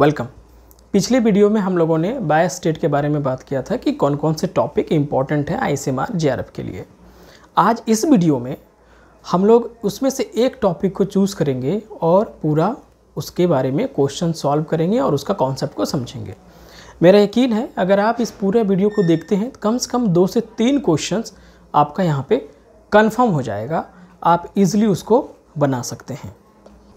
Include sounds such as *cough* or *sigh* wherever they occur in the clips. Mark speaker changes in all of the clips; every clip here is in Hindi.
Speaker 1: वेलकम पिछले वीडियो में हम लोगों ने बाय स्टेट के बारे में बात किया था कि कौन कौन से टॉपिक इंपॉर्टेंट हैं आई सी के लिए आज इस वीडियो में हम लोग उसमें से एक टॉपिक को चूज़ करेंगे और पूरा उसके बारे में क्वेश्चन सॉल्व करेंगे और उसका कॉन्सेप्ट को समझेंगे मेरा यकीन है अगर आप इस पूरे वीडियो को देखते हैं तो कम से कम दो से तीन क्वेश्चन आपका यहाँ पर कन्फर्म हो जाएगा आप इज़िली उसको बना सकते हैं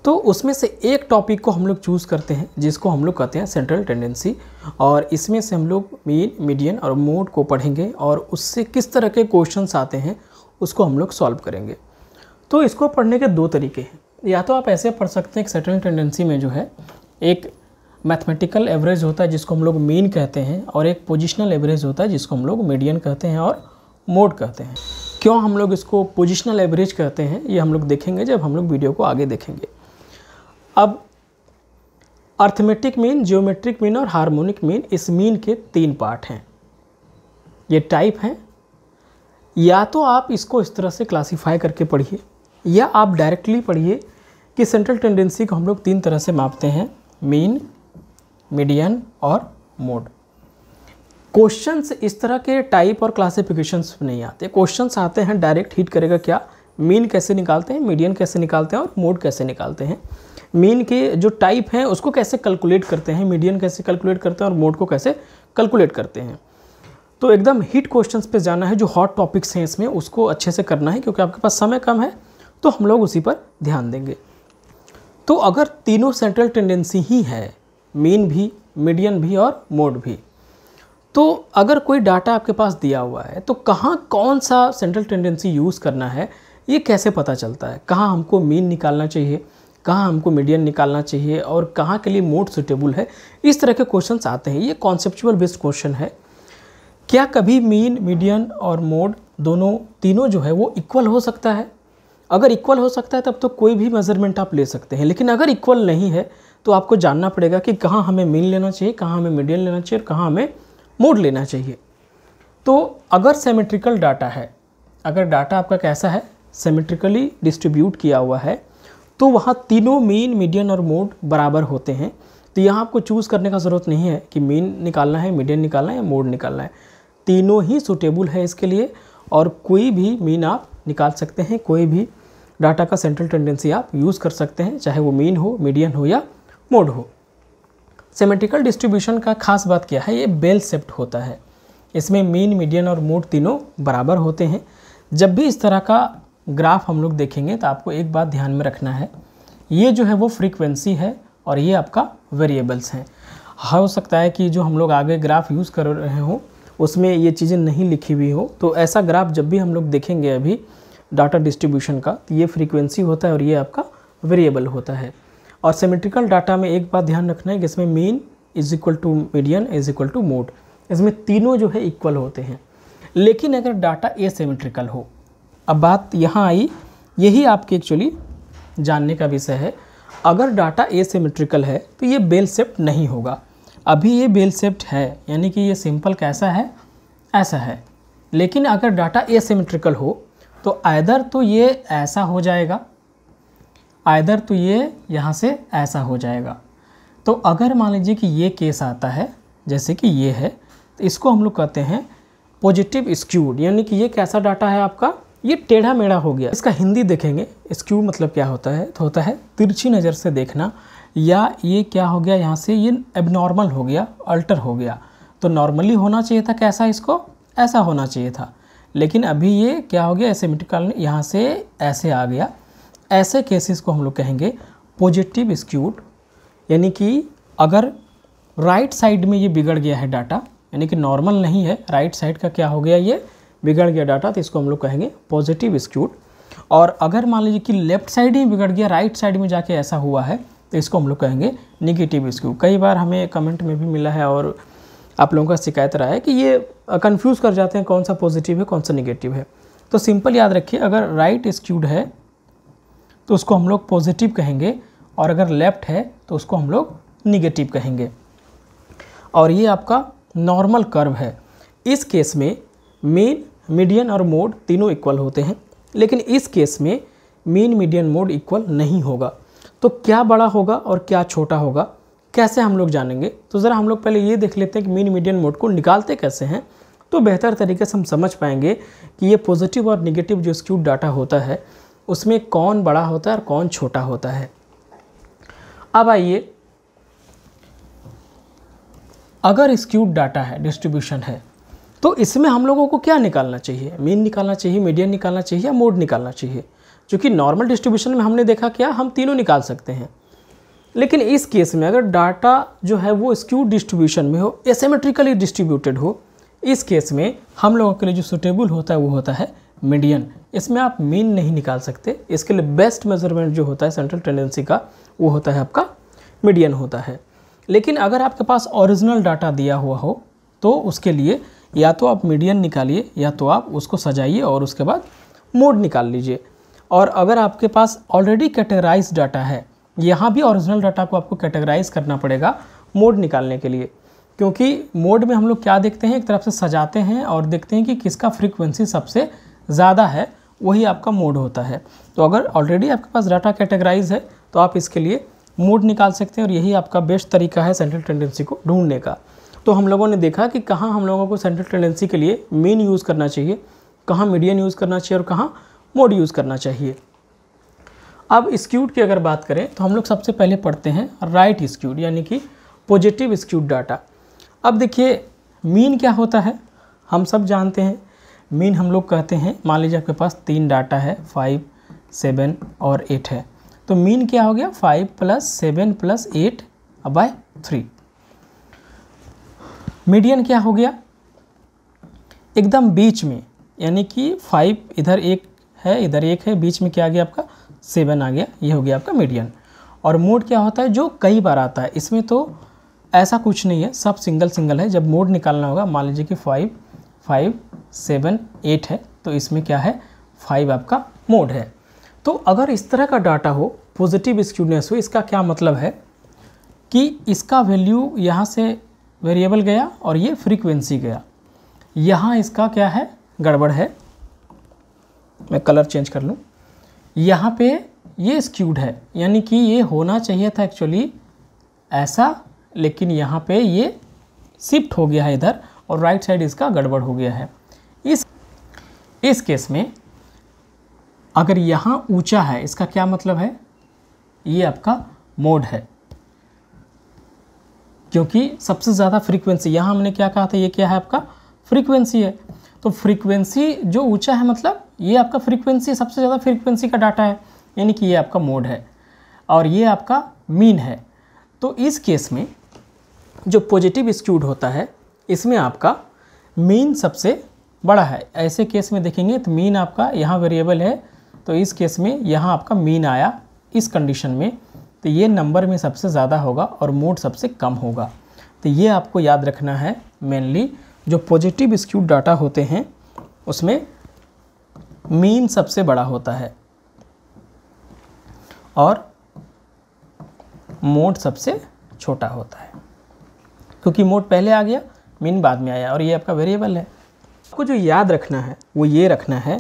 Speaker 1: तो उसमें से एक टॉपिक को हम लोग चूज़ करते हैं जिसको हम लोग कहते हैं सेंट्रल टेंडेंसी और इसमें से हम लोग मीन मीडियन और मोड को पढ़ेंगे और उससे किस तरह के क्वेश्चंस आते हैं उसको हम लोग सॉल्व करेंगे तो इसको पढ़ने के दो तरीके हैं या तो आप ऐसे पढ़ सकते हैं कि सेंट्रल टेंडेंसी में जो है एक मैथमेटिकल एवरेज होता है जिसको हम लोग मीन कहते हैं और एक पोजिशनल एवरेज होता है जिसको हम लोग मीडियन कहते हैं और मोड कहते हैं क्यों हम लोग इसको पोजिशनल एवरेज कहते हैं ये हम लोग देखेंगे जब हम लोग वीडियो को आगे देखेंगे अब अर्थमेटिक मीन जियोमेट्रिक मीन और हार्मोनिक मीन इस मीन के तीन पार्ट हैं ये टाइप हैं या तो आप इसको इस तरह से क्लासीफाई करके पढ़िए या आप डायरेक्टली पढ़िए कि सेंट्रल टेंडेंसी को हम लोग तीन तरह से मापते हैं मीन मीडियन और मोड क्वेश्चंस इस तरह के टाइप और क्लासिफिकेशंस नहीं आते क्वेश्चंस आते हैं डायरेक्ट हीट करेगा क्या मीन कैसे निकालते हैं मीडियन कैसे निकालते हैं और मोड कैसे निकालते हैं मीन के जो टाइप हैं उसको कैसे कैलकुलेट करते हैं मीडियन कैसे कैलकुलेट करते हैं और मोड को कैसे कैलकुलेट करते हैं तो एकदम हिट क्वेश्चंस पे जाना है जो हॉट टॉपिक्स हैं इसमें उसको अच्छे से करना है क्योंकि आपके पास समय कम है तो हम लोग उसी पर ध्यान देंगे तो अगर तीनों सेंट्रल टेंडेंसी ही है मीन भी मीडियन भी और मोड भी तो अगर कोई डाटा आपके पास दिया हुआ है तो कहाँ कौन सा सेंट्रल टेंडेंसी यूज़ करना है ये कैसे पता चलता है कहाँ हमको मीन निकालना चाहिए कहाँ हमको मीडियन निकालना चाहिए और कहाँ के लिए मोड सुटेबल है इस तरह के क्वेश्चन आते हैं ये कॉन्सेप्चुअल बेस्ड क्वेश्चन है क्या कभी मीन मीडियन और मोड दोनों तीनों जो है वो इक्वल हो सकता है अगर इक्वल हो सकता है तब तो कोई भी मेज़रमेंट आप ले सकते हैं लेकिन अगर इक्वल नहीं है तो आपको जानना पड़ेगा कि कहाँ हमें मीन लेना चाहिए कहाँ हमें मीडियन लेना चाहिए और कहाँ हमें मोड लेना चाहिए तो अगर सेमेट्रिकल डाटा है अगर डाटा आपका कैसा है सेमेट्रिकली डिस्ट्रीब्यूट किया हुआ है तो वहाँ तीनों मेन मीडियन और मोड बराबर होते हैं तो यहाँ आपको चूज़ करने का ज़रूरत नहीं है कि मेन निकालना है मीडियन निकालना है या मोड निकालना है तीनों ही सूटेबल है इसके लिए और कोई भी मीन आप निकाल सकते हैं कोई भी डाटा का सेंट्रल टेंडेंसी आप यूज़ कर सकते हैं चाहे वो मीन हो मीडियन हो या मोड हो सेमेट्रिकल डिस्ट्रीब्यूशन का खास बात क्या है ये बेल सेप्ट होता है इसमें मीन मीडियन और मोड तीनों बराबर होते हैं जब भी इस तरह का ग्राफ हम लोग देखेंगे तो आपको एक बात ध्यान में रखना है ये जो है वो फ्रीक्वेंसी है और ये आपका वेरिएबल्स हैं हो सकता है कि जो हम लोग आगे ग्राफ यूज़ कर रहे हों उसमें ये चीज़ें नहीं लिखी हुई हो तो ऐसा ग्राफ जब भी हम लोग देखेंगे अभी डाटा डिस्ट्रीब्यूशन का तो ये फ्रीक्वेंसी होता है और ये आपका वेरिएबल होता है और सिमेट्रिकल डाटा में एक बात ध्यान रखना है कि इसमें mean is equal to median is equal to mode इसमें तीनों जो है इक्वल होते हैं लेकिन अगर डाटा ए हो अब बात यहाँ आई यही आपके एक्चुअली जानने का विषय है अगर डाटा एसिमेट्रिकल है तो ये बेल सेप्ट नहीं होगा अभी ये बेल सेप्ट है यानी कि ये सिंपल कैसा है ऐसा है लेकिन अगर डाटा एसिमेट्रिकल हो तो आयदर तो ये ऐसा हो जाएगा आयदर तो ये यहाँ से ऐसा हो जाएगा तो अगर मान लीजिए कि ये केस आता है जैसे कि ये है तो इसको हम लोग कहते हैं पॉजिटिव स्क्यूड यानी कि ये कैसा डाटा है आपका ये टेढ़ा मेढ़ा हो गया इसका हिंदी देखेंगे स्क्यू मतलब क्या होता है तो होता है तिरछी नज़र से देखना या ये क्या हो गया यहाँ से ये एबनॉर्मल हो गया अल्टर हो गया तो नॉर्मली होना चाहिए था कैसा इसको ऐसा होना चाहिए था लेकिन अभी ये क्या हो गया ऐसे एसेमेटिकल यहाँ से ऐसे आ गया ऐसे केसेस को हम लोग कहेंगे पॉजिटिव स्क्यूड यानी कि अगर राइट साइड में ये बिगड़ गया है डाटा यानी कि नॉर्मल नहीं है राइट साइड का क्या हो गया ये बिगड़ गया डाटा तो इसको हम लोग कहेंगे पॉजिटिव स्क्यूड और अगर मान लीजिए कि लेफ्ट साइड ही बिगड़ गया राइट साइड में जाके ऐसा हुआ है तो इसको हम लोग कहेंगे निगेटिव स्क्यू कई बार हमें कमेंट में भी मिला है और आप लोगों का शिकायत रहा है कि ये कन्फ्यूज़ कर जाते हैं कौन सा पॉजिटिव है कौन सा निगेटिव है तो सिंपल याद रखिए अगर राइट स्क्यूड है तो उसको हम लोग पॉजिटिव कहेंगे और अगर लेफ्ट है तो उसको हम लोग निगेटिव कहेंगे और ये आपका नॉर्मल कर्व है इस केस में मेन मीडियन और मोड तीनों इक्वल होते हैं लेकिन इस केस में मीन मीडियन मोड इक्वल नहीं होगा तो क्या बड़ा होगा और क्या छोटा होगा कैसे हम लोग जानेंगे तो ज़रा हम लोग पहले ये देख लेते हैं कि मीन मीडियन मोड को निकालते कैसे हैं तो बेहतर तरीके से हम समझ पाएंगे कि ये पॉजिटिव और निगेटिव जो स्क्यूड डाटा होता है उसमें कौन बड़ा होता है और कौन छोटा होता है अब आइए अगर स्क्यूड डाटा है डिस्ट्रीब्यूशन है तो इसमें हम लोगों को क्या निकालना चाहिए मीन निकालना चाहिए मीडियन निकालना चाहिए या मोड निकालना चाहिए चूँकि नॉर्मल डिस्ट्रीब्यूशन में हमने देखा क्या हम तीनों निकाल सकते हैं लेकिन इस केस में अगर डाटा जो है वो स्क्यू डिस्ट्रीब्यूशन में हो एसेमेट्रिकली डिस्ट्रीब्यूटेड हो इस केस में हम लोगों के लिए जो सुटेबल होता है वो होता है मीडियन इसमें आप मीन नहीं निकाल सकते इसके लिए बेस्ट मेजरमेंट जो होता है सेंट्रल टेंडेंसी का वो होता है आपका मीडियन होता है लेकिन अगर आपके पास ओरिजिनल डाटा दिया हुआ हो तो उसके लिए या तो आप मीडियन निकालिए या तो आप उसको सजाइए और उसके बाद मोड निकाल लीजिए और अगर आपके पास ऑलरेडी कैटेगराइज डाटा है यहाँ भी ओरिजिनल डाटा को आपको कैटेगराइज करना पड़ेगा मोड निकालने के लिए क्योंकि मोड में हम लोग क्या देखते हैं एक तरफ से सजाते हैं और देखते हैं कि किसका फ्रीक्वेंसी सबसे ज़्यादा है वही आपका मोड होता है तो अगर ऑलरेडी आपके पास डाटा कैटेगराइज है तो आप इसके लिए मोड निकाल सकते हैं और यही आपका बेस्ट तरीका है सेंट्रल टेंडेंसी को ढूंढने का तो हम लोगों ने देखा कि कहाँ हम लोगों को सेंट्रल टेंडेंसी के लिए मीन यूज़ करना चाहिए कहाँ मीडियन यूज़ करना चाहिए और कहाँ मोड यूज़ करना चाहिए अब स्क्यूड की अगर बात करें तो हम लोग सबसे पहले पढ़ते हैं राइट स्क्यूड यानी कि पॉजिटिव स्क्यूड डाटा अब देखिए मीन क्या होता है हम सब जानते हैं मीन हम लोग कहते हैं मान लीजिए आपके पास तीन डाटा है फाइव सेवन और एट है तो मीन क्या हो गया five plus seven plus eight by three median क्या हो गया एकदम बीच में यानी कि फाइव इधर एक है इधर एक है बीच में क्या आ गया आपका सेवन आ गया ये हो गया आपका मीडियन और मोड क्या होता है जो कई बार आता है इसमें तो ऐसा कुछ नहीं है सब सिंगल सिंगल है जब मोड निकालना होगा मान लीजिए कि फाइव फाइव सेवन एट है तो इसमें क्या है फाइव आपका मोड है तो अगर इस तरह का डाटा हो पॉजिटिव स्क्यूडनेस हो इसका क्या मतलब है कि इसका वैल्यू यहाँ से वेरिएबल गया और ये फ्रीक्वेंसी गया यहाँ इसका क्या है गड़बड़ है मैं कलर चेंज कर लूँ यहाँ पे ये स्क्यूड है यानी कि ये होना चाहिए था एक्चुअली ऐसा लेकिन यहाँ पे ये शिफ्ट हो गया है इधर और राइट साइड इसका गड़बड़ हो गया है इस इस केस में अगर यहाँ ऊंचा है इसका क्या मतलब है ये आपका मोड है क्योंकि सबसे ज़्यादा फ्रीक्वेंसी यहाँ हमने क्या कहा था ये क्या है आपका फ्रीक्वेंसी है तो फ्रीक्वेंसी जो ऊंचा है मतलब ये आपका फ्रीक्वेंसी सबसे ज़्यादा फ्रीक्वेंसी का डाटा है यानी कि ये आपका मोड है और ये आपका मीन है तो इस केस में जो पॉजिटिव स्क्यूड होता है इसमें आपका मीन सबसे बड़ा है ऐसे केस में देखेंगे तो मीन आपका यहाँ वेरिएबल है तो इस केस में यहाँ आपका मीन आया इस कंडीशन में तो ये नंबर में सबसे ज़्यादा होगा और मोड सबसे कम होगा तो ये आपको याद रखना है मेनली जो पॉजिटिव स्क्यू डाटा होते हैं उसमें मीन सबसे बड़ा होता है और मोड सबसे छोटा होता है क्योंकि मोड पहले आ गया मीन बाद में आया और ये आपका वेरिएबल है आपको जो याद रखना है वो ये रखना है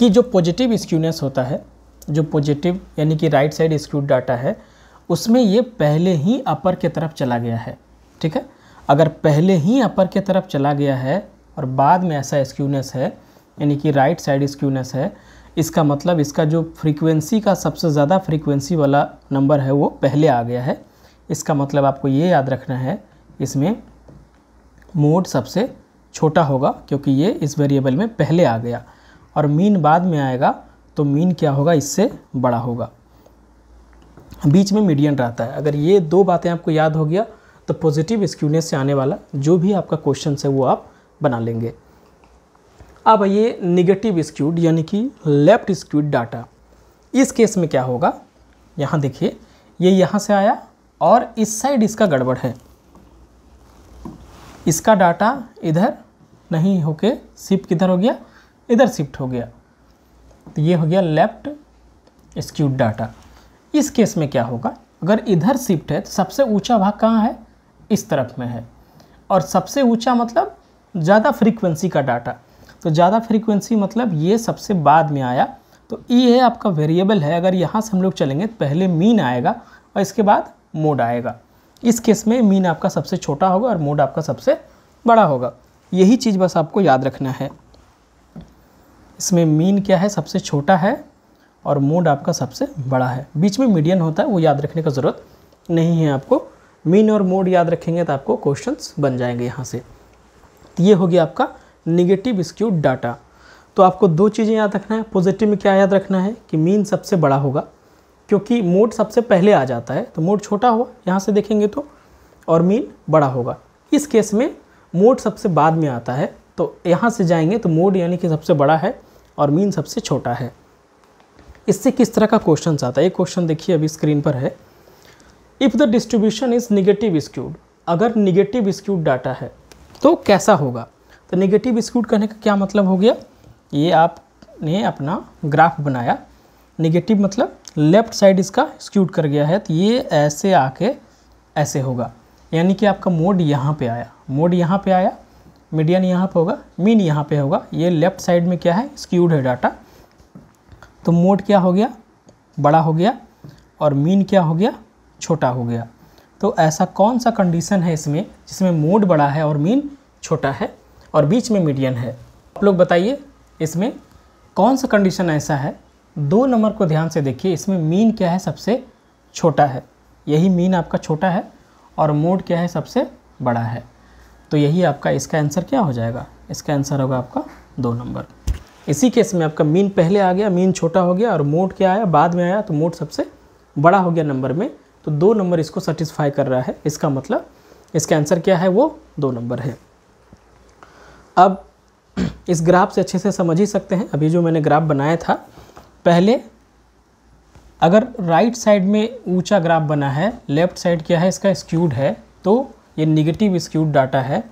Speaker 1: कि जो पॉजिटिव स्क्यूनेस होता है जो पॉजिटिव यानी कि राइट साइड स्क्यूड डाटा है उसमें ये पहले ही अपर के तरफ चला गया है ठीक है अगर पहले ही अपर के तरफ चला गया है और बाद में ऐसा स्क्यूनेस है यानी कि राइट साइड स्क्यूनेस है इसका मतलब इसका जो फ्रीक्वेंसी का सबसे ज़्यादा फ्रीक्वेंसी वाला नंबर है वो पहले आ गया है इसका मतलब आपको ये याद रखना है इसमें मोड सबसे छोटा होगा क्योंकि ये इस वेरिएबल में पहले आ गया और मीन बाद में आएगा तो मीन क्या होगा इससे बड़ा होगा बीच में मीडियन रहता है अगर ये दो बातें आपको याद हो गया तो पॉजिटिव स्क्यूनेस से आने वाला जो भी आपका क्वेश्चन है वो आप बना लेंगे अब ये निगेटिव स्क्यूड यानी कि लेफ्ट स्क्यूड डाटा इस केस में क्या होगा यहाँ देखिए ये यहाँ से आया और इस साइड इसका गड़बड़ है इसका डाटा इधर नहीं होके सिप किधर हो गया इधर शिफ्ट हो गया तो ये हो गया लेफ्ट स्क्यूड डाटा इस केस में क्या होगा अगर इधर शिफ्ट है तो सबसे ऊंचा भाग कहाँ है इस तरफ में है और सबसे ऊंचा मतलब ज़्यादा फ्रीक्वेंसी का डाटा तो ज़्यादा फ्रीक्वेंसी मतलब ये सबसे बाद में आया तो ई e है आपका वेरिएबल है अगर यहाँ से हम लोग चलेंगे तो पहले मीन आएगा और इसके बाद मोड आएगा इस केस में मीन आपका सबसे छोटा होगा और मोड आपका सबसे बड़ा होगा यही चीज़ बस आपको याद रखना है इसमें मीन क्या है सबसे छोटा है और मोड आपका सबसे बड़ा है बीच में मीडियन होता है वो याद रखने का ज़रूरत नहीं है आपको मीन और मोड याद रखेंगे तो आपको क्वेश्चंस बन जाएंगे यहाँ से तो ये हो गया आपका निगेटिव स्क्यू डाटा तो आपको दो चीज़ें याद रखना है पॉजिटिव में क्या याद रखना है कि मीन सबसे बड़ा होगा क्योंकि मोड सबसे पहले आ जाता है तो मोड छोटा होगा यहाँ से देखेंगे तो और मीन बड़ा होगा इस केस में मोड सबसे बाद में आता है तो यहाँ से जाएंगे तो मोड यानी कि सबसे बड़ा है और मीन सबसे छोटा है इससे किस तरह का क्वेश्चन आता है एक क्वेश्चन देखिए अभी स्क्रीन पर है if the distribution is negative skewed अगर निगेटिव स्क्यूड डाटा है तो कैसा होगा तो निगेटिव स्क्यूड करने का क्या मतलब हो गया ये आपने अपना ग्राफ बनाया निगेटिव मतलब लेफ्ट साइड इसका स्क्यूड कर गया है तो ये ऐसे आके ऐसे होगा यानी कि आपका मोड यहाँ पे आया मोड यहाँ पे आया मीडियन यहाँ पे होगा मीन यहाँ पे होगा ये लेफ्ट साइड में क्या है स्क्यूड है डाटा तो मोड क्या हो गया बड़ा हो गया और मीन क्या हो गया छोटा हो गया तो ऐसा कौन सा कंडीशन है इसमें जिसमें मोड बड़ा है और मीन छोटा है और बीच में मीडियन है आप लोग बताइए इसमें कौन सा कंडीशन ऐसा है दो नंबर को ध्यान से देखिए इसमें मीन क्या है सबसे छोटा है यही मीन आपका छोटा है और मोड क्या है सबसे बड़ा है तो यही आपका इसका आंसर क्या हो जाएगा इसका आंसर होगा आपका दो नंबर इसी केस में आपका मीन पहले आ गया मीन छोटा हो गया और मोट क्या आया बाद में आया तो मोट सबसे बड़ा हो गया नंबर में तो दो नंबर इसको सेटिस्फाई कर रहा है इसका मतलब इसका आंसर क्या है वो दो नंबर है अब *clears throat* इस ग्राफ से अच्छे से समझ ही सकते हैं अभी जो मैंने ग्राफ बनाया था पहले अगर राइट साइड में ऊंचा ग्राफ बना है लेफ्ट साइड क्या है इसका स्क्यूड है तो ये निगेटिव स्क्यूड डाटा है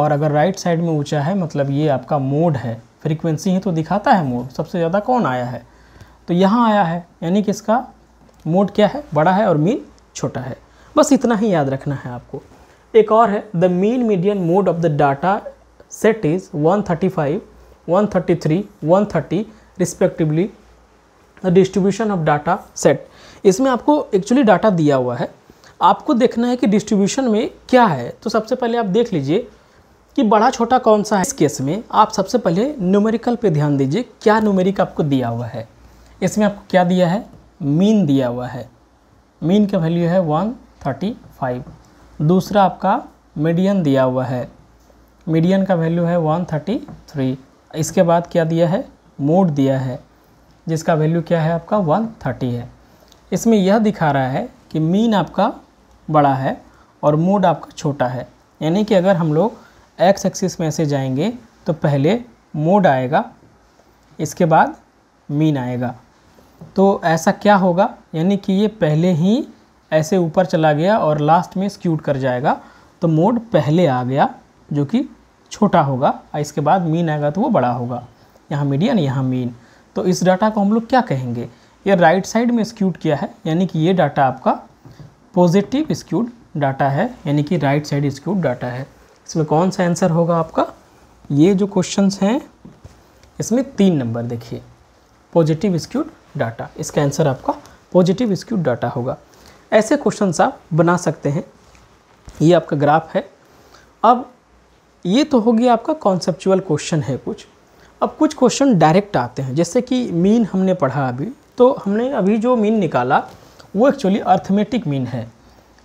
Speaker 1: और अगर राइट साइड में ऊंचा है मतलब ये आपका मोड है फ्रीक्वेंसी ही तो दिखाता है मोड सबसे ज़्यादा कौन आया है तो यहाँ आया है यानी कि इसका मोड क्या है बड़ा है और मीन छोटा है बस इतना ही याद रखना है आपको एक और है the mean median mode of the data set is 135, 133, 130 respectively the distribution of data set इसमें आपको एक्चुअली डाटा दिया हुआ है आपको देखना है कि डिस्ट्रीब्यूशन में क्या है तो सबसे पहले आप देख लीजिए कि बड़ा छोटा कौन सा है इस केस में आप सबसे पहले न्यूमेरिकल पे ध्यान दीजिए क्या न्यूमेरिक आपको दिया हुआ है इसमें आपको क्या दिया है मीन दिया हुआ है मीन का वैल्यू है वन थर्टी फाइव दूसरा आपका मीडियन दिया हुआ है मीडियन का वैल्यू है वन थर्टी थ्री इसके बाद क्या दिया है मोड दिया है जिसका वैल्यू क्या है आपका वन थर्टी है इसमें यह दिखा रहा है कि मीन आपका बड़ा है और मूड आपका छोटा है यानी कि अगर हम लोग एक्स एक्सिस में से जाएंगे तो पहले मूड आएगा इसके बाद मीन आएगा तो ऐसा क्या होगा यानी कि ये पहले ही ऐसे ऊपर चला गया और लास्ट में स्क्यूट कर जाएगा तो मोड पहले आ गया जो कि छोटा होगा और इसके बाद मीन आएगा तो वो बड़ा होगा यहाँ मीडियन यहाँ मीन तो इस डाटा को हम लोग क्या कहेंगे ये राइट साइड में स्क्यूट किया है यानी कि ये डाटा आपका पॉजिटिव स्क्यूड डाटा है यानी कि राइट साइड स्क्यूड डाटा है इसमें कौन सा आंसर होगा आपका ये जो क्वेश्चंस हैं इसमें तीन नंबर देखिए पॉजिटिव स्क्यूड डाटा इसका आंसर आपका पॉजिटिव स्क्यूड डाटा होगा ऐसे क्वेश्चंस आप बना सकते हैं ये आपका ग्राफ है अब ये तो होगी आपका कॉन्सेप्चुअल क्वेश्चन है कुछ अब कुछ क्वेश्चन डायरेक्ट आते हैं जैसे कि मीन हमने पढ़ा अभी तो हमने अभी जो मीन निकाला वो एक्चुअली अर्थमेटिक मीन है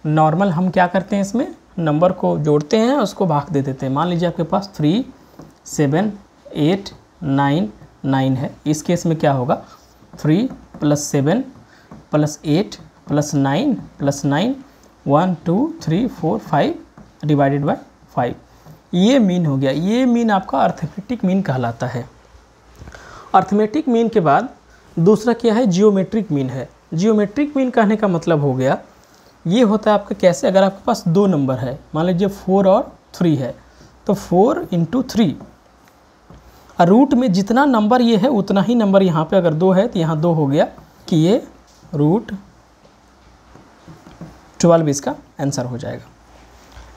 Speaker 1: नॉर्मल हम क्या करते हैं इसमें नंबर को जोड़ते हैं उसको भाग दे देते हैं मान लीजिए आपके पास three seven eight nine nine है इस केस में क्या होगा three plus seven plus eight plus nine plus nine one two three four five divided by five ये मीन हो गया ये मीन आपका अर्थमेटिक मीन कहलाता है अर्थमेटिक मीन के बाद दूसरा क्या है जियोमेट्रिक मीन है जियोमेट्रिक मीन कहने का मतलब हो गया ये होता है आपका कैसे अगर आपके पास दो नंबर है मान लीजिए फोर और थ्री है तो फोर इंटू थ्री रूट में जितना नंबर ये है उतना ही नंबर यहाँ पे अगर दो है तो यहाँ दो हो गया कि ये रूट ट्वेल्व इसका आंसर हो जाएगा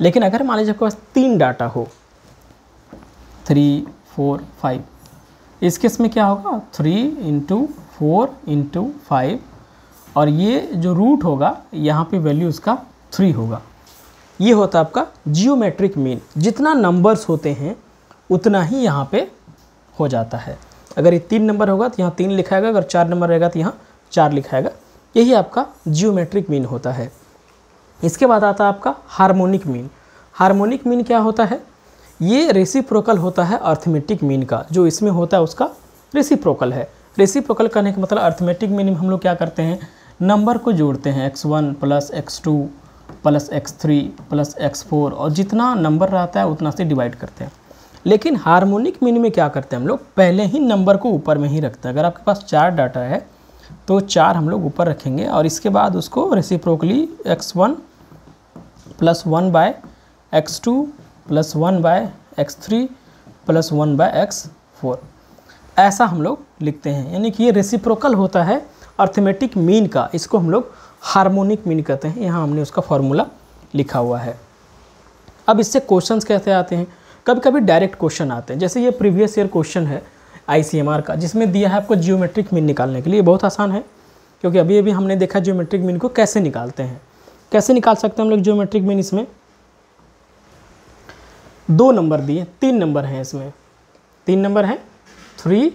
Speaker 1: लेकिन अगर मान लीजिए आपके पास तीन डाटा हो थ्री फोर फाइव इस केस में क्या होगा three into four into five और ये जो रूट होगा यहाँ पे वैल्यू उसका थ्री होगा ये होता है आपका जियोमेट्रिक मीन जितना नंबर्स होते हैं उतना ही यहाँ पे हो जाता है अगर ये तीन नंबर होगा तो यहाँ तीन लिखाएगा अगर चार नंबर रहेगा तो यहाँ चार लिखाएगा यही आपका जियोमेट्रिक मीन होता है इसके बाद आता है आपका हारमोनिक मीन हारमोनिक मीन क्या होता है ये रेसिप्रोकल होता है अर्थमेटिक मीन का जो इसमें होता है उसका रेसिप्रोकल है रेसिप्रोकल करने का मतलब अर्थमेटिक मीन में हम लोग क्या करते हैं नंबर को जोड़ते हैं X one plus X two plus X three plus X four और जितना नंबर रहता है उतना से डिवाइड करते हैं लेकिन हार्मोनिक मीन में क्या करते हैं हम लोग पहले ही नंबर को ऊपर में ही रखते हैं अगर आपके पास चार डाटा है तो चार हम लोग ऊपर रखेंगे और इसके बाद उसको reciprocally X one plus one by X two plus one by X three plus one by X four ऐसा हम लोग लिखते हैं यानी कि ये रेसिप्रोकल होता है अर्थमेटिक मीन का इसको हम लोग हारमोनिक मीन कहते हैं यहाँ हमने उसका फॉर्मूला लिखा हुआ है अब इससे क्वेश्चंस कैसे आते हैं कभी कभी डायरेक्ट क्वेश्चन आते हैं जैसे ये प्रीवियस ईयर क्वेश्चन है आईसीएमआर का जिसमें दिया है आपको जियोमेट्रिक मीन निकालने के लिए बहुत आसान है क्योंकि अभी अभी हमने देखा जियोमेट्रिक मीन को कैसे निकालते हैं कैसे निकाल सकते हैं हम लोग जियोमेट्रिक मीन इसमें दो नंबर दिए तीन नंबर हैं इसमें तीन नंबर हैं थ्री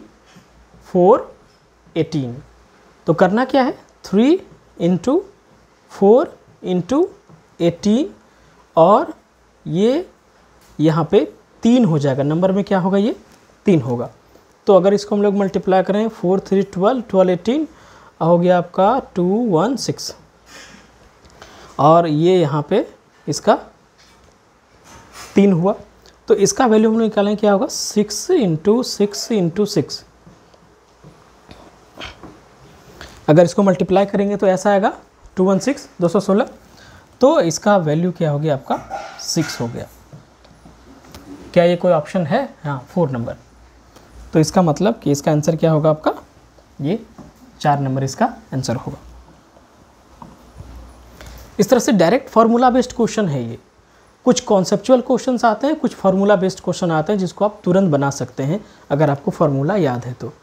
Speaker 1: फोर एटीन तो करना क्या है three into four into eighteen और ये यहाँ पे तीन हो जाएगा नंबर में क्या होगा ये तीन होगा तो अगर इसको हम लोग मल्टीप्लाई करें four three twelve twelve eighteen हो गया आपका टू वन सिक्स और ये यहाँ पे इसका तीन हुआ तो इसका वैल्यू हम लोग निकालें क्या होगा six into six into six अगर इसको मल्टीप्लाई करेंगे तो ऐसा आएगा टू वन सिक्स दो सौ सोलह तो इसका वैल्यू क्या हो गया आपका सिक्स हो गया क्या ये कोई ऑप्शन है हाँ फोर नंबर तो इसका मतलब कि इसका आंसर क्या होगा आपका ये चार नंबर इसका आंसर होगा इस तरह से डायरेक्ट फार्मूला बेस्ड क्वेश्चन है ये कुछ कॉन्सेप्चुअल क्वेश्चन आते हैं कुछ फार्मूला बेस्ड क्वेश्चन आते हैं जिसको आप तुरंत बना सकते हैं अगर आपको फार्मूला याद है तो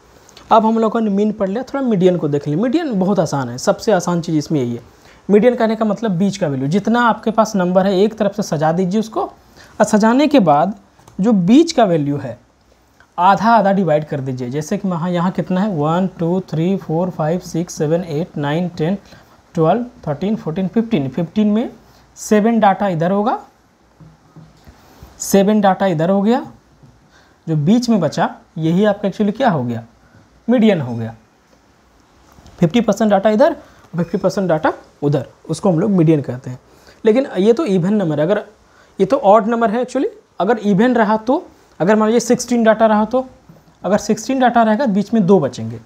Speaker 1: अब हम लोगों ने मीन पढ़ लिया थोड़ा मीडियन को देख लिया मीडियन बहुत आसान है सबसे आसान चीज़ इसमें यही है मीडियन कहने का मतलब बीच का वैल्यू जितना आपके पास नंबर है एक तरफ से सजा दीजिए उसको और सजाने के बाद जो बीच का वैल्यू है आधा आधा डिवाइड कर दीजिए जैसे कि वहाँ यहाँ कितना है one two three four five six seven eight nine ten twelve thirteen fourteen fifteen fifteen में सेवन डाटा इधर होगा सेवन डाटा इधर हो गया जो बीच में बचा यही आपका एक्चुअली क्या हो गया मीडियन हो गया फिफ्टी परसेंट डाटा इधर फिफ्टी परसेंट डाटा उधर उसको हम लोग मीडियन कहते हैं लेकिन ये तो इवेंट नंबर है अगर ये तो ऑड नंबर है एक्चुअली अगर इवेंट रहा तो अगर मान लीजिए सिक्सटीन डाटा रहा तो अगर सिक्सटीन डाटा रहेगा बीच में दो बचेंगे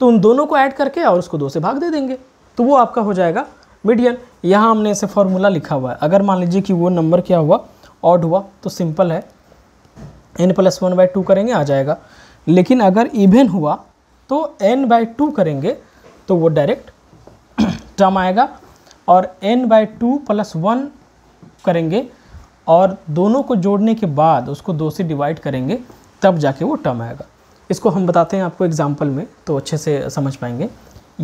Speaker 1: तो उन दोनों को ऐड करके और उसको दो से भाग दे देंगे तो वो आपका हो जाएगा मीडियन यहाँ हमने ऐसे फॉर्मूला लिखा हुआ है अगर मान लीजिए कि वो नंबर क्या हुआ ऑड हुआ तो सिंपल है N plus one by two करेंगे आ जाएगा लेकिन अगर इवेन हुआ तो एन बाई टू करेंगे तो वो डायरेक्ट टर्म आएगा और N by two plus one करेंगे और दोनों को जोड़ने के बाद उसको दो से डिवाइड करेंगे तब जाके वो टर्म आएगा इसको हम बताते हैं आपको एग्जाम्पल में तो अच्छे से समझ पाएंगे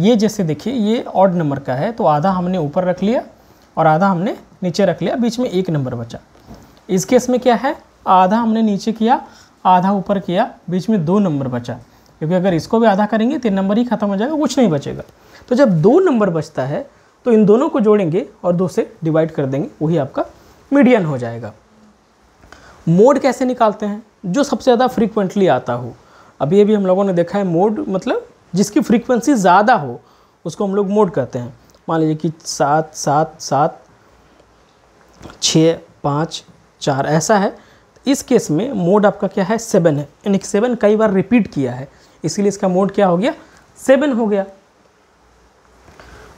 Speaker 1: ये जैसे देखिए ये ऑड नंबर का है तो आधा हमने ऊपर रख लिया और आधा हमने नीचे रख लिया बीच में एक नंबर बचा इस केस में क्या है आधा हमने नीचे किया आधा ऊपर किया बीच में दो नंबर बचा क्योंकि अगर इसको भी आधा करेंगे तीन नंबर ही खत्म हो जाएगा कुछ नहीं बचेगा तो जब दो नंबर बचता है तो इन दोनों को जोड़ेंगे और दो से डिवाइड कर देंगे वही आपका मीडियन हो जाएगा मोड कैसे निकालते हैं जो सबसे ज़्यादा फ्रीक्वेंटली आता हो अभी अभी हम लोगों ने देखा है मोड मतलब जिसकी फ्रीक्वेंसी ज़्यादा हो उसको हम लोग मोड कहते हैं मान लीजिए कि सात सात सात छः पाँच चार ऐसा है इस केस में मोड आपका क्या है सेवन है यानी सेवन कई बार रिपीट किया है इसीलिए इसका मोड क्या हो गया सेवन हो गया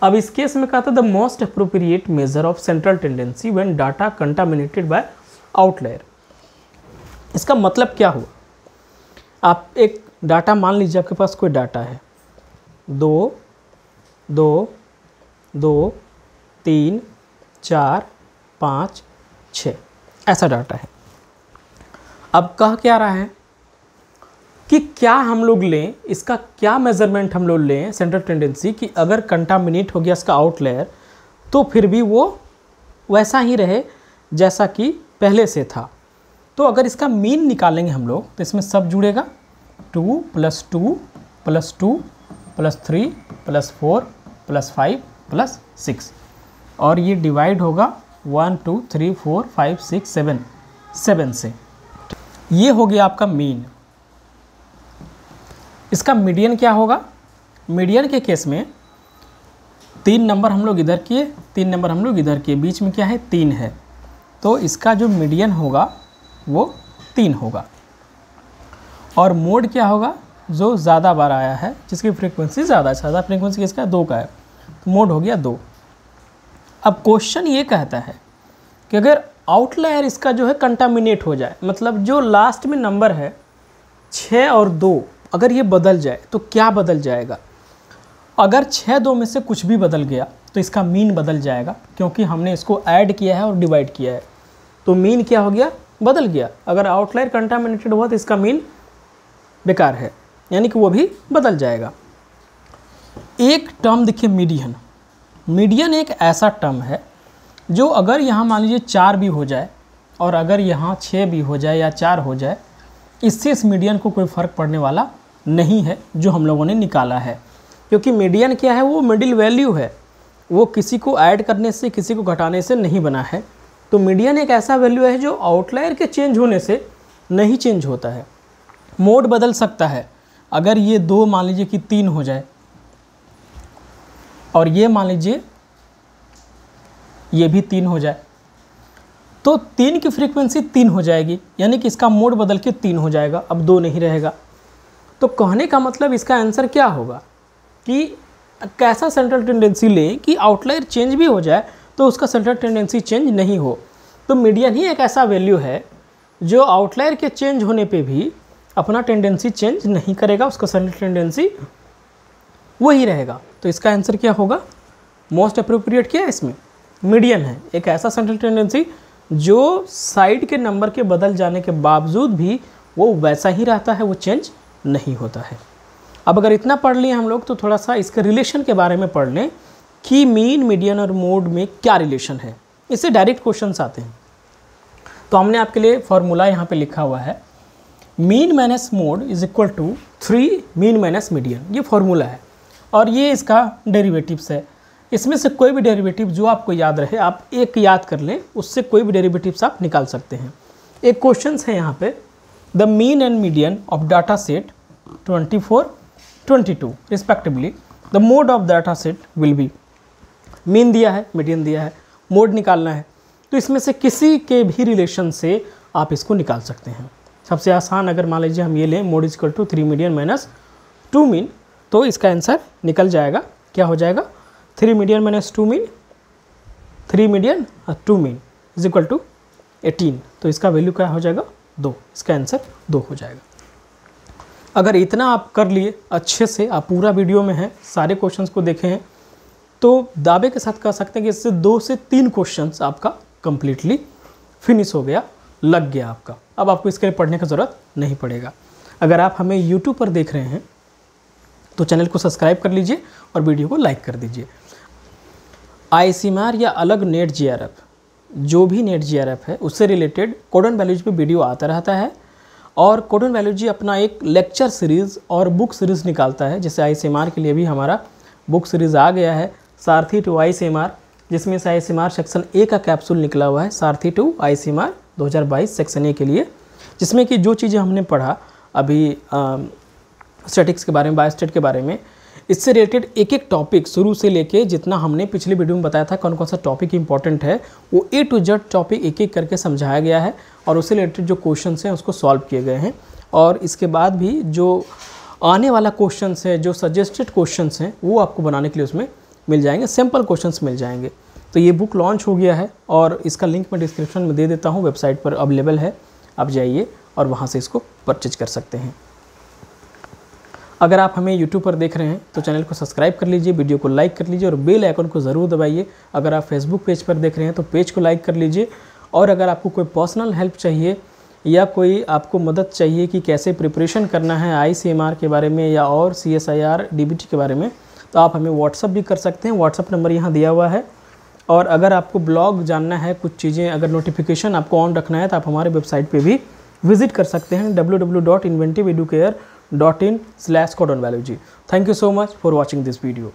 Speaker 1: अब इस केस में कहा था the most appropriate measure of central tendency when data contaminated by outlier इसका मतलब क्या हुआ आप एक डाटा मान लीजिए आपके पास कोई डाटा है दो दो दो तीन चार पाँच छ ऐसा डाटा है अब कह क्या रहा है कि क्या हम लोग लें इसका क्या मेजरमेंट हम लोग लें सेंट्रल टेंडेंसी कि अगर कंटामिनेट हो गया इसका आउट लेयर तो फिर भी वो वैसा ही रहे जैसा कि पहले से था तो अगर इसका मीन निकालेंगे हम लोग तो इसमें सब जुड़ेगा two plus two plus two plus three plus four plus five plus six और ये डिवाइड होगा one two three four five six seven seven से ये हो गया आपका मीन इसका मीडियन क्या होगा मीडियन के केस में तीन नंबर हम लोग इधर किए तीन नंबर हम लोग इधर किए बीच में क्या है तीन है तो इसका जो मीडियन होगा वो तीन होगा और मोड क्या होगा जो ज़्यादा बार आया है जिसकी फ्रीक्वेंसी ज़्यादा है ज़्यादा फ्रीक्वेंसी किसका दो का है तो मोड हो गया दो अब क्वेश्चन ये कहता है कि अगर आउटलायर इसका जो है कंटामिनेट हो जाए मतलब जो लास्ट में नंबर है छः और दो अगर ये बदल जाए तो क्या बदल जाएगा अगर छः दो में से कुछ भी बदल गया तो इसका मीन बदल जाएगा क्योंकि हमने इसको ऐड किया है और डिवाइड किया है तो मीन क्या हो गया बदल गया अगर आउटलाइन कंटामिनेटेड हुआ तो इसका मीन बेकार है यानी कि वो भी बदल जाएगा एक टर्म देखिए मीडियन मीडियन एक ऐसा टर्म है जो अगर यहाँ मान लीजिए चार भी हो जाए और अगर यहाँ छः भी हो जाए या चार हो जाए इससे इस मीडियन को कोई फ़र्क पड़ने वाला नहीं है जो हम लोगों ने निकाला है क्योंकि मीडियन क्या है वो मिडिल वैल्यू है वो किसी को ऐड करने से किसी को घटाने से नहीं बना है तो मीडियन एक ऐसा वैल्यू है जो आउटलायर के चेंज होने से नहीं चेंज होता है मोड बदल सकता है अगर ये दो मान लीजिए कि तीन हो जाए और ये मान लीजिए ये भी तीन हो जाए तो तीन की फ्रीक्वेंसी तीन हो जाएगी यानी कि इसका मोड बदल के तीन हो जाएगा अब दो नहीं रहेगा तो कहने का मतलब इसका आंसर क्या होगा कि कैसा सेंट्रल टेंडेंसी लें कि आउटलायर चेंज भी हो जाए तो उसका सेंट्रल टेंडेंसी चेंज नहीं हो तो मीडियन ही एक ऐसा वैल्यू है जो आउटलायर के चेंज होने पे भी अपना टेंडेंसी चेंज नहीं करेगा उसका सेंट्रल टेंडेंसी वही रहेगा तो इसका आंसर क्या होगा मोस्ट अप्रोप्रिएट क्या है इसमें मीडियन है एक ऐसा सेंट्रल टेंडेंसी जो साइड के नंबर के बदल जाने के बावजूद भी वो वैसा ही रहता है वो चेंज नहीं होता है अब अगर इतना पढ़ लिए हम लोग तो थोड़ा सा इसके रिलेशन के बारे में पढ़ लें कि मीन मीडियन और मोड में क्या रिलेशन है इससे डायरेक्ट क्वेश्चन आते हैं तो हमने आपके लिए फॉर्मूला यहाँ पर लिखा हुआ है mean minus mode is equal to three mean minus median ये फॉर्मूला है और ये इसका डेरिवेटिव्स है इसमें से कोई भी डेरिवेटिव जो आपको याद रहे आप एक याद कर लें उससे कोई भी डेरिवेटिव्स आप निकाल सकते हैं एक क्वेश्चन है यहाँ पे the mean and median of data set 24, 22 respectively the mode of data set will be mean दिया है मीडियन दिया है मोड निकालना है तो इसमें से किसी के भी रिलेशन से आप इसको निकाल सकते हैं सबसे आसान अगर मान लीजिए हम ये लें mode equal to three median minus two mean तो इसका आंसर निकल जाएगा क्या हो जाएगा three median minus two mean three median और mean is equal to eighteen तो इसका वैल्यू क्या हो जाएगा दो इसका आंसर दो हो जाएगा अगर इतना आप कर लिए अच्छे से आप पूरा वीडियो में हैं सारे क्वेश्चंस को देखे हैं तो दावे के साथ कह सकते हैं कि इससे दो से तीन क्वेश्चंस आपका कंप्लीटली फिनिश हो गया लग गया आपका अब आपको इसके लिए पढ़ने की ज़रूरत नहीं पड़ेगा अगर आप हमें यूट्यूब पर देख रहे हैं तो चैनल को सब्सक्राइब कर लीजिए और वीडियो को लाइक कर दीजिए आई या अलग नेट जी जो भी नेट जी है उससे रिलेटेड कोडन वैल्यूज पे वीडियो आता रहता है और कोडन वैल्यूज अपना एक लेक्चर सीरीज़ और बुक सीरीज़ निकालता है जैसे आई के लिए भी हमारा बुक सीरीज़ आ गया है सारथी टू आर जिसमें से आर सेक्शन ए का कैप्सूल निकला हुआ है सारथी टू हज़ार बाईस सेक्शन ए के लिए जिसमें कि जो चीज़ें हमने पढ़ा अभी स्टेटिक्स के बारे में बायोस्टेट के बारे में इससे रिलेटेड एक एक टॉपिक शुरू से लेके जितना हमने पिछले वीडियो में बताया था कौन कौन सा टॉपिक इंपॉर्टेंट है वो ए टू जेड टॉपिक एक एक करके समझाया गया है और उससे रिलेटेड जो क्वेश्चन हैं उसको सॉल्व किए गए हैं और इसके बाद भी जो आने वाला क्वेश्चन है जो सजेस्टेड क्वेश्चन हैं वो आपको बनाने के लिए उसमें मिल जाएंगे सिंपल क्वेश्चन मिल जाएंगे तो ये बुक लॉन्च हो गया है और इसका लिंक मैं डिस्क्रिप्शन में दे देता हूँ वेबसाइट पर अवेलेबल है आप जाइए और वहाँ से इसको परचेज कर सकते हैं अगर आप हमें यूट्यूब पर देख रहे हैं तो चैनल को सब्सक्राइब कर लीजिए वीडियो को लाइक कर लीजिए और बेल आइकन को ज़रूर दबाइए अगर आप फेसबुक पेज पर देख रहे हैं तो पेज को लाइक कर लीजिए और अगर आपको कोई पर्सनल हेल्प चाहिए या कोई आपको मदद चाहिए कि कैसे प्रिपरेशन करना है आई के बारे में या और सी एस के बारे में तो आप हमें व्हाट्सअप भी कर सकते हैं व्हाट्सअप नंबर यहाँ दिया हुआ है और अगर आपको ब्लॉग जानना है कुछ चीज़ें अगर नोटिफिकेशन आपको ऑन रखना है तो आप हमारे वेबसाइट पर भी विज़िट कर सकते हैं W W dot inventive dot in slash codon value g. Thank you so much for watching this video.